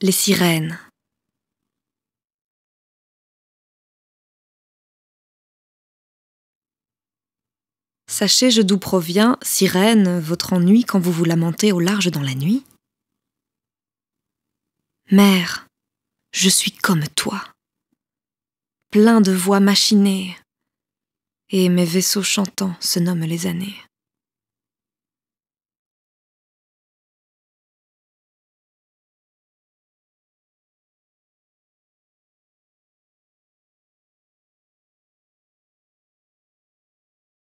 Les sirènes. Sachez je d'où provient, sirène, votre ennui quand vous vous lamentez au large dans la nuit. Mère, je suis comme toi, plein de voix machinées, et mes vaisseaux chantants se nomment les années.